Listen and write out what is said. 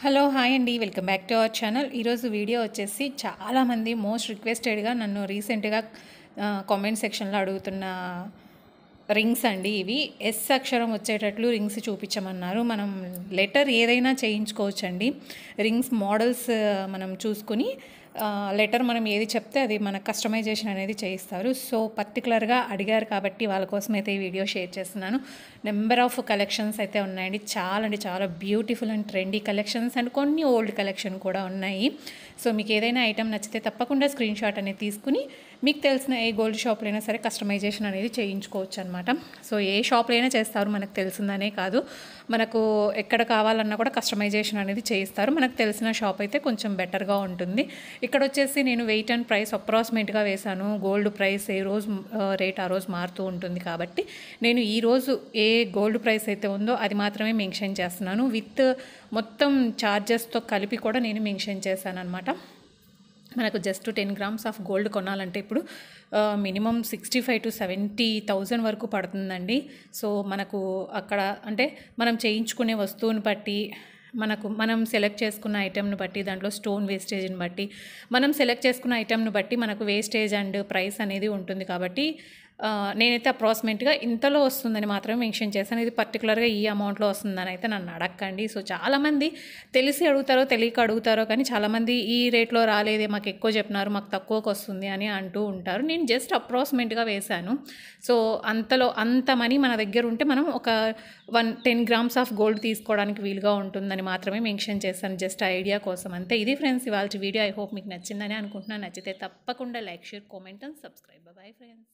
hello hi అండి welcome back to our channel ఈరోజు video వచ్చేసి చాలామంది మోస్ట్ రిక్వెస్టెడ్గా నన్ను రీసెంట్గా కామెంట్ సెక్షన్లో అడుగుతున్న రింగ్స్ అండి ఇవి ఎస్ అక్షరం వచ్చేటట్లు రింగ్స్ చూపించమన్నారు మనం లెటర్ ఏదైనా చేయించుకోవచ్చండి రింగ్స్ మోడల్స్ మనం చూసుకుని లెటర్ మనం ఏది చెప్తే అది మనకు కస్టమైజేషన్ అనేది చేయిస్తారు సో పర్టికులర్గా అడిగారు కాబట్టి వాళ్ళ కోసం అయితే ఈ వీడియో షేర్ చేస్తున్నాను నెంబర్ ఆఫ్ కలెక్షన్స్ అయితే ఉన్నాయండి చాలా అంటే చాలా beautiful and trendy collections and కొన్ని ఓల్డ్ కలెక్షన్ కూడా ఉన్నాయి సో మీకు ఏదైనా ఐటెం నచ్చితే తప్పకుండా స్క్రీన్ షాట్ అనేది తీసుకుని మీకు తెలిసిన ఏ గోల్డ్ షాప్లో అయినా సరే కస్టమైజేషన్ అనేది చేయించుకోవచ్చు అనమాట సో ఏ షాప్లో అయినా చేస్తారు మనకు తెలిసిందనే కాదు మనకు ఎక్కడ కావాలన్నా కూడా కస్టమైజేషన్ అనేది చేయిస్తారు మనకు తెలిసిన షాప్ అయితే కొంచెం బెటర్గా ఉంటుంది ఇక్కడ వచ్చేసి నేను వెయిట్ అండ్ ప్రైస్ అప్రాక్సిమేట్గా వేశాను గోల్డ్ ప్రైస్ ఏ రోజు రేట్ ఆ రోజు మారుతూ ఉంటుంది కాబట్టి నేను ఈరోజు ఏ గోల్డ్ ప్రైస్ అయితే ఉందో అది మాత్రమే మెన్షన్ చేస్తున్నాను విత్ మొత్తం ఛార్జెస్తో కలిపి కూడా నేను మెన్షన్ చేశాను అనమాట మనకు just ten grams of gold కొనాలంటే ఇప్పుడు minimum sixty five to seventy thousand వరకు పడుతుందండి సో మనకు అక్కడ అంటే మనం చేయించుకునే వస్తువుని బట్టి మనకు మనం సెలెక్ట్ చేసుకున్న ఐటెంను బట్టి దాంట్లో స్టోన్ వేస్టేజ్ని బట్టి మనం సెలెక్ట్ చేసుకున్న ఐటెంను బట్టి మనకు వేస్టేజ్ అండ్ ప్రైస్ అనేది ఉంటుంది కాబట్టి నేనైతే అప్రాక్సిమేట్గా ఇంతలో వస్తుందని మాత్రమే మెన్షన్ చేశాను ఇది పర్టికులర్గా ఈ అమౌంట్లో వస్తుందని అయితే నన్ను అడగండి సో చాలామంది తెలిసి అడుగుతారో తెలియక అడుగుతారో కానీ చాలామంది ఈ రేట్లో రాలేదే మాకు ఎక్కువ చెప్పినారు మాకు తక్కువకి వస్తుంది అని అంటూ ఉంటారు నేను జస్ట్ అప్రాక్సిమేట్గా వేశాను సో అంతలో అంత మనీ మన దగ్గర ఉంటే మనం ఒక one ten grams of gold తీసుకోవడానికి వీలుగా ఉంటుందని మాత్రమే మెన్షన్ చేశాను జస్ట్ ఐడియా కోసం అంతే ఇది ఫ్రెండ్స్ ఇవాళ వీడియో ఐ హోప్ మీకు నచ్చిందని అనుకుంటున్నాను నచ్చితే తప్పకుండా like share comment and subscribe bye friends